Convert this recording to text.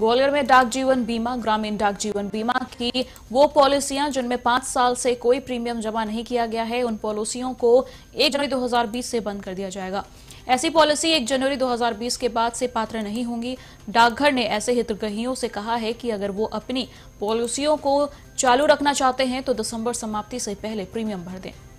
ग्वालियर में डाक जीवन बीमा ग्रामीण डाक जीवन बीमा की वो पॉलिसियां जिनमें पांच साल से कोई प्रीमियम जमा नहीं किया गया है उन पॉलिसियों को 1 जनवरी 2020 से बंद कर दिया जाएगा ऐसी पॉलिसी 1 जनवरी 2020 के बाद से पात्र नहीं होंगी डाकघर ने ऐसे हितग्रहियों से कहा है कि अगर वो अपनी पॉलिसियों को चालू रखना चाहते हैं तो दिसंबर समाप्ति से पहले प्रीमियम भर दें